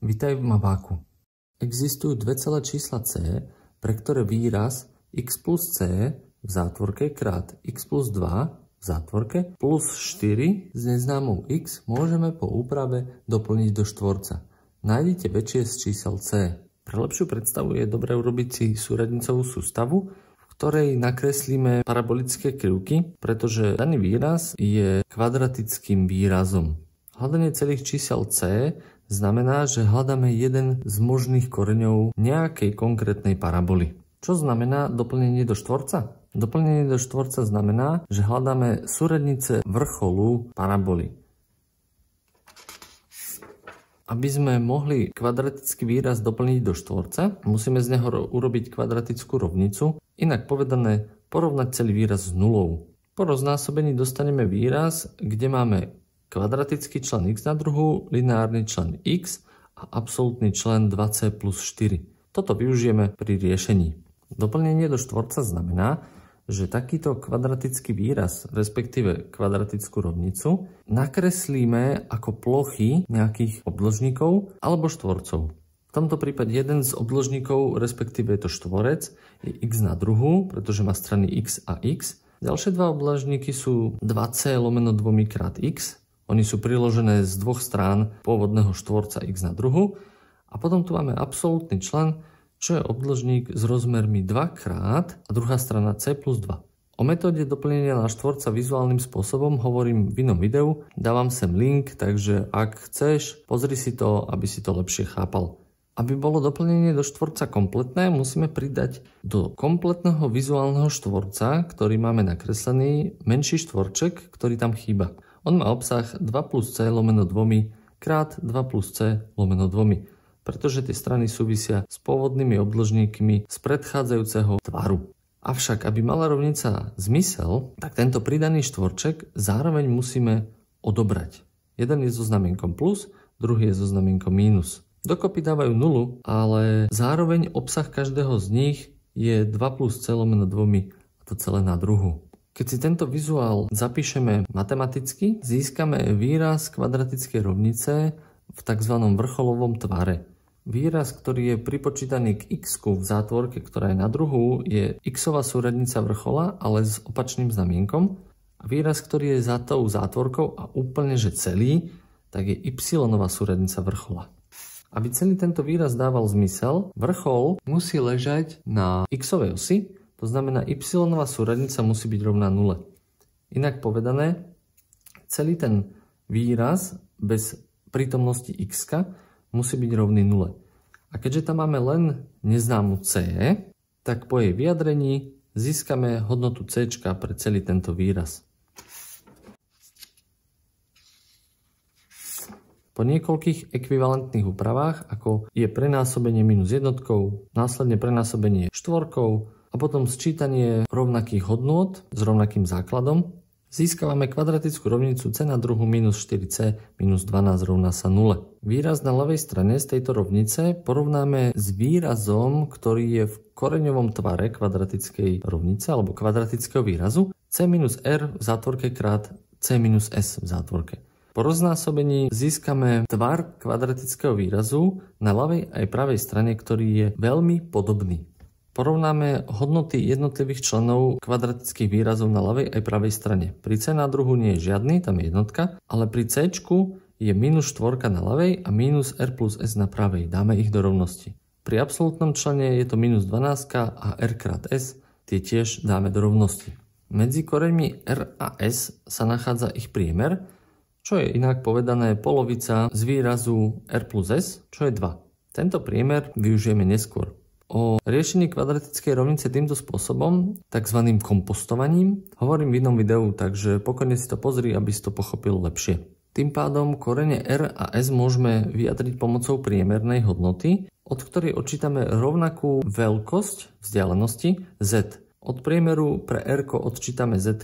Vítaj v Mabáku. Existujú dve celé čísla C, pre ktoré výraz x plus c v zátvorke krát x plus 2 v zátvorke plus 4 s neznámou x môžeme po úprave doplniť do štvorca. Nájdite väčšie z čísel c. Pre lepšiu predstavu je dobré urobiť si súradnicovú sústavu, v ktorej nakreslíme parabolické krivky, pretože daný výraz je kvadratickým výrazom. Hľadanie celých čísel c znamená, že hľadáme jeden z možných koreňov nejakej konkrétnej paraboly. Čo znamená doplnenie do štvorca? Doplnenie do štvorca znamená, že hľadáme súrednice vrcholu paraboly. Aby sme mohli kvadratický výraz doplniť do štvorca, musíme z neho urobiť kvadratickú rovnicu, inak povedané porovnať celý výraz s nulou. Po roznásobení dostaneme výraz, kde máme kvadratický člen x na druhu, lineárny člen x a absolútny člen 2c plus 4. Toto využijeme pri riešení. Doplnenie do štvorca znamená, že takýto kvadratický výraz, respektíve kvadratickú rovnicu, nakreslíme ako plochy nejakých obložníkov alebo štvorcov. V tomto prípade jeden z obložníkov, respektíve je to štvorec, je x na druhu, pretože má strany x a x. Ďalšie dva obdlžníky sú 2c lomeno 2 krát x, oni sú priložené z dvoch strán pôvodného štvorca x na druhu. A potom tu máme absolútny člen, čo je obdlžník s rozmermi 2 krát a druhá strana c plus 2. O metóde doplnenia na štvorca vizuálnym spôsobom hovorím v inom videu, dávam sem link, takže ak chceš, pozri si to, aby si to lepšie chápal. Aby bolo doplnenie do štvorca kompletné, musíme pridať do kompletného vizuálneho štvorca, ktorý máme nakreslený, menší štvorček, ktorý tam chýba. On má obsah 2 plus c lomeno 2 krát 2 plus c lomeno 2, pretože tie strany súvisia s pôvodnými obdĺžníkmi z predchádzajúceho tvaru. Avšak, aby mala rovnica zmysel, tak tento pridaný štvorček zároveň musíme odobrať. Jeden je so znamienkom plus, druhý je so znamienkom mínus. Dokopy dávajú nulu, ale zároveň obsah každého z nich je 2 plus c lomeno 2 a to celé na druhu. Keď si tento vizuál zapíšeme matematicky, získame výraz kvadratickej rovnice v tzv. vrcholovom tvare. Výraz, ktorý je pripočítaný k x v zátvorke, ktorá je na druhu, je x súradnica vrchola, ale s opačným znamienkom. A výraz, ktorý je za tou zátvorkou a úplne že celý, tak je y súradnica vrchola. Aby celý tento výraz dával zmysel, vrchol musí ležať na x osi to znamená, y súradnica musí byť rovná 0. Inak povedané, celý ten výraz bez prítomnosti x musí byť rovný 0. A keďže tam máme len neznámu c, tak po jej vyjadrení získame hodnotu c pre celý tento výraz. Po niekoľkých ekvivalentných úpravách, ako je prenásobenie minus jednotkou, následne prenásobenie štvorkou, a potom sčítanie rovnakých hodnôt s rovnakým základom, získavame kvadratickú rovnicu c na druhu minus 4c minus 12 rovná sa 0. Výraz na ľavej strane z tejto rovnice porovnáme s výrazom, ktorý je v koreňovom tvare kvadratickej rovnice alebo kvadratického výrazu c minus r v zátvorke krát c minus s v zátvorke. Po roznásobení získame tvar kvadratického výrazu na ľavej aj pravej strane, ktorý je veľmi podobný. Porovnáme hodnoty jednotlivých členov kvadratických výrazov na ľavej aj pravej strane. Pri C na druhu nie je žiadny, tam je jednotka, ale pri C je minus štvorka na ľavej a minus R plus S na pravej. Dáme ich do rovnosti. Pri absolútnom člene je to minus 12 a R krát S, tie tiež dáme do rovnosti. Medzi koreňmi R a S sa nachádza ich priemer, čo je inak povedané polovica z výrazu R plus S, čo je 2. Tento priemer využijeme neskôr. O riešení kvadratickej rovnice týmto spôsobom, tzv. kompostovaním, hovorím v inom videu, takže pokojne si to pozri, aby si to pochopil lepšie. Tým pádom korene R a S môžeme vyjadriť pomocou priemernej hodnoty, od ktorej odčítame rovnakú veľkosť vzdialenosti z. Od priemeru pre R odčítame Z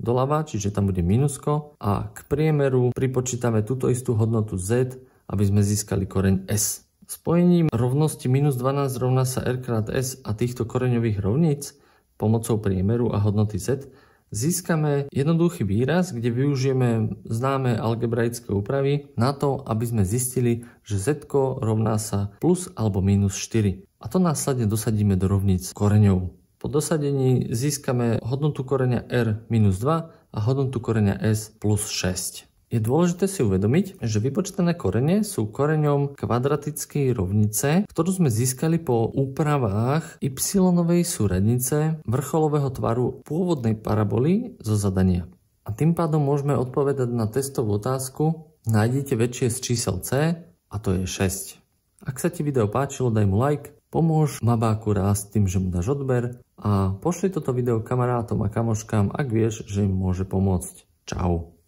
doľava, čiže tam bude minusko a k priemeru pripočítame túto istú hodnotu Z, aby sme získali koreň S. Spojením rovnosti minus 12 rovná sa r krát s a týchto koreňových rovníc pomocou priemeru a hodnoty z získame jednoduchý výraz, kde využijeme známe algebraické úpravy na to, aby sme zistili, že z rovná sa plus alebo minus 4. A to následne dosadíme do rovníc koreňov. Po dosadení získame hodnotu koreňa r minus 2 a hodnotu koreňa s plus 6. Je dôležité si uvedomiť, že vypočtené korene sú koreňom kvadratickej rovnice, ktorú sme získali po úpravách y súradnice vrcholového tvaru pôvodnej paraboly zo zadania. A tým pádom môžeme odpovedať na testovú otázku nájdete väčšie z čísel C a to je 6. Ak sa ti video páčilo, daj mu like, pomôž Mabáku rásť tým, že mu dáš odber a pošli toto video kamarátom a kamoškám, ak vieš, že im môže pomôcť. Čau.